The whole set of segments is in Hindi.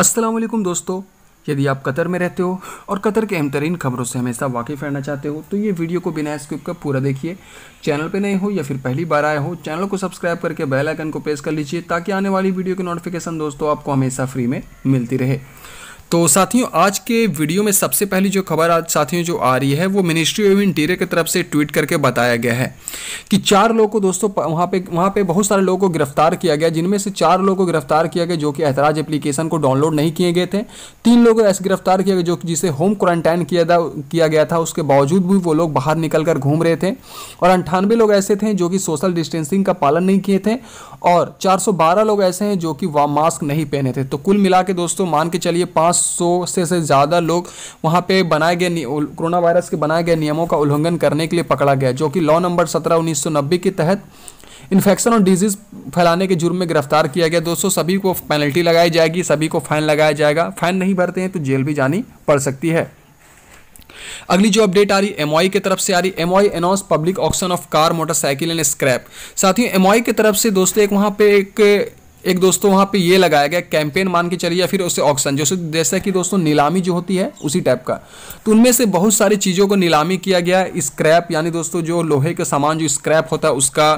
असलम दोस्तों यदि आप कतर में रहते हो और कतर के अहम तरीन खबरों से हमेशा वाकिफ़ रहना चाहते हो तो ये वीडियो को बिना स्क्रिप का पूरा देखिए चैनल पे नए हो या फिर पहली बार आए हो चैनल को सब्सक्राइब करके बेल आइकन को प्रेस कर लीजिए ताकि आने वाली वीडियो की नोटिफिकेशन दोस्तों आपको हमेशा फ्री में मिलती रहे तो साथियों आज के वीडियो में सबसे पहली जो खबर आज साथियों जो आ रही है वो मिनिस्ट्री ऑफ इंटीरियर की तरफ से ट्वीट करके बताया गया है कि चार लोगों को दोस्तों वहाँ पे वहाँ पे बहुत सारे लोगों को गिरफ्तार किया गया जिनमें से चार लोगों को गिरफ्तार किया गया जो कि एतराज एप्लीकेशन को डाउनलोड नहीं किए गए थे तीन लोगों ऐसे गिरफ्तार किया गया जो जिसे होम क्वारंटाइन किया था किया गया था उसके बावजूद भी वो लोग बाहर निकल कर घूम रहे थे और अंठानवे लोग ऐसे थे जो कि सोशल डिस्टेंसिंग का पालन नहीं किए थे और चार लोग ऐसे हैं जो कि मास्क नहीं पहने थे तो कुल मिला दोस्तों मान के चलिए पाँच 500 से से ज़्यादा लोग वहाँ पे बनाए गए कोरोना वायरस के बनाए गए नियमों का उल्लंघन करने के लिए पकड़ा गया जो कि लॉ नंबर सत्रह उन्नीस के तहत इन्फेक्शन और डिजीज़ फैलाने के जुर्म में गिरफ्तार किया गया दोस्तों सभी को पेनल्टी लगाई जाएगी सभी को फाइन लगाया जाएगा फाइन नहीं भरते हैं तो जेल भी जानी पड़ सकती है अगली जो अपडेट आ रही एम की तरफ से आ रही M I announce public auction of car motorcycle and scrap साथ ही एम की तरफ से दोस्तों एक वहां पे एक एक दोस्तों वहाँ पे ये लगाया गया कैंपेन मान के चलिए या फिर उसे ऑक्शन जैसे जैसे कि दोस्तों नीलामी जो होती है उसी टाइप का तो उनमें से बहुत सारी चीज़ों को नीलामी किया गया स्क्रैप यानी दोस्तों जो लोहे का सामान जो स्क्रैप होता है उसका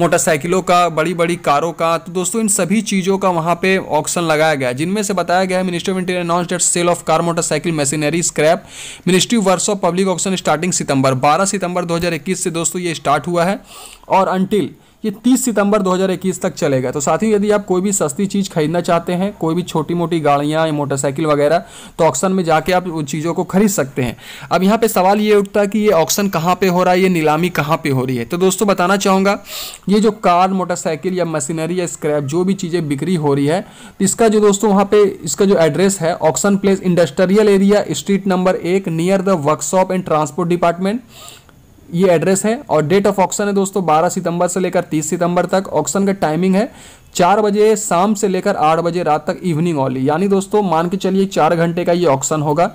मोटरसाइकिलों का बड़ी बड़ी कारों का तो दोस्तों इन सभी चीज़ों का वहाँ पे ऑक्शन लगाया गया जिनमें से बताया गया है ministry of interior announce date sale of car motorcycle machinery scrap ministry वर्स ऑफ पब्लिक ऑक्शन स्टार्टिंग सितंबर बारह सितंबर दो से दोस्तों ये स्टार्ट हुआ है और अनटिल ये 30 सितंबर 2021 तक चलेगा तो साथियों यदि आप कोई भी सस्ती चीज़ खरीदना चाहते हैं कोई भी छोटी मोटी गाड़ियाँ या मोटरसाइकिल वगैरह तो ऑक्शन में जाके आप उन चीज़ों को खरीद सकते हैं अब यहाँ पे सवाल ये उठता है कि ये ऑक्शन कहाँ पे हो रहा है ये नीलामी कहाँ पे हो रही है तो दोस्तों बताना चाहूँगा ये जो कार मोटरसाइकिल या मशीनरी या स्क्रैप जो भी चीज़ें बिक्री हो रही है इसका जो दोस्तों वहाँ पर इसका जो एड्रेस है auction place industrial area street number एक near the workshop and transport department ये एड्रेस है और डेट ऑफ ऑक्शन है दोस्तों 12 सितंबर से लेकर 30 सितंबर तक ऑक्शन का टाइमिंग है चार बजे शाम से लेकर आठ बजे रात तक इवनिंग ऑली यानी दोस्तों मान के चलिए चार घंटे का ये ऑक्शन होगा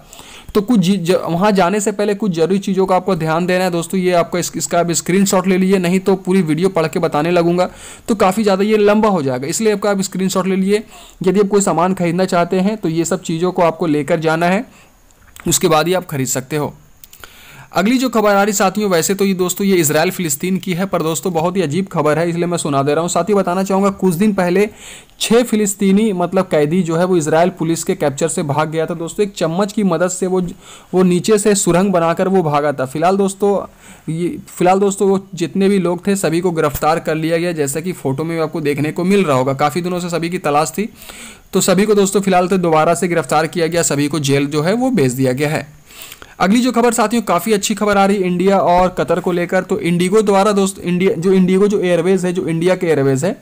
तो कुछ ज, वहाँ जाने से पहले कुछ जरूरी चीज़ों का आपको ध्यान देना है दोस्तों ये आपका इस, इसका आप स्क्रीन ले लीजिए नहीं तो पूरी वीडियो पढ़ के बताने लगूंगा तो काफ़ी ज़्यादा ये लंबा हो जाएगा इसलिए आपका आप स्क्रीन ले लीजिए यदि आप कोई सामान खरीदना चाहते हैं तो ये सब चीज़ों को आपको लेकर जाना है उसके बाद ही आप खरीद सकते हो अगली जो खबर आ रही साथियों वैसे तो ये दोस्तों ये इसराइल फिलिस्तीन की है पर दोस्तों बहुत ही अजीब खबर है इसलिए मैं सुना दे रहा हूँ साथ ही बताना चाहूँगा कुछ दिन पहले छः फिलिस्तीनी मतलब कैदी जो है वो इसराइल पुलिस के कैप्चर से भाग गया था दोस्तों एक चम्मच की मदद से वो वो नीचे से सुरंग बनाकर वो भागा था फिलहाल दोस्तों ये फिलहाल दोस्तों वो जितने भी लोग थे सभी को गिरफ्तार कर लिया गया जैसा कि फ़ोटो में आपको देखने को मिल रहा होगा काफ़ी दिनों से सभी की तलाश थी तो सभी को दोस्तों फिलहाल तो दोबारा से गिरफ्तार किया गया सभी को जेल जो है वो भेज दिया गया है अगली जो खबर साथियों काफ़ी अच्छी खबर आ रही है इंडिया और कतर को लेकर तो इंडिगो द्वारा दोस्त इंडिया जो इंडिगो जो एयरवेज है जो इंडिया के एयरवेज है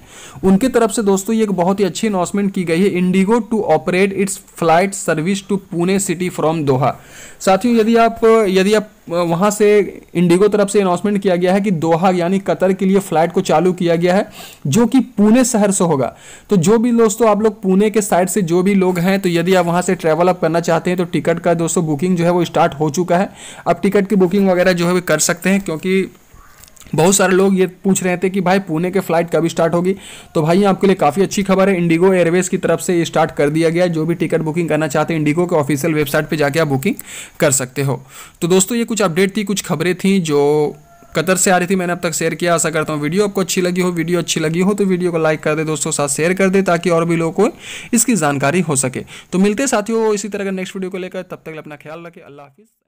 उनके तरफ से दोस्तों ये एक बहुत ही अच्छी अनाउंसमेंट की गई है IndiGo to operate its flight service to Pune city from Doha साथियों यदि आप यदि आप वहाँ से इंडिगो तरफ से अनाउंसमेंट किया गया है कि दोहा यानी कतर के लिए फ़्लाइट को चालू किया गया है जो कि पुणे शहर से होगा तो जो भी दोस्तों आप लोग पुणे के साइड से जो भी लोग हैं तो यदि आप वहाँ से ट्रैवल अप करना चाहते हैं तो टिकट का दोस्तों बुकिंग जो है वो स्टार्ट हो चुका है अब टिकट की बुकिंग वगैरह जो है वो कर सकते हैं क्योंकि बहुत सारे लोग ये पूछ रहे थे कि भाई पुणे के फ्लाइट कब स्टार्ट होगी तो भाई आपके लिए काफ़ी अच्छी खबर है इंडिगो एयरवेज की तरफ से ये स्टार्ट कर दिया गया है जो भी टिकट बुकिंग करना चाहते हैं इंडिगो के ऑफिशियल वेबसाइट पर जाके आप बुकिंग कर सकते हो तो दोस्तों ये कुछ अपडेट थी कुछ खबरें थी जो कतर से आ रही थी मैंने अब तक शेयर किया आशा करता हूँ वीडियो आपको अच्छी लगी हो वीडियो अच्छी लगी हो तो वीडियो को लाइक कर दे दोस्तों साथ शेयर कर दे ताकि और भी लोगों को इसकी जानकारी हो सके तो मिलते साथियों इसी तरह का नेक्स्ट वीडियो को लेकर तब तक अपना ख्याल रखें अल्लाह हाफिज़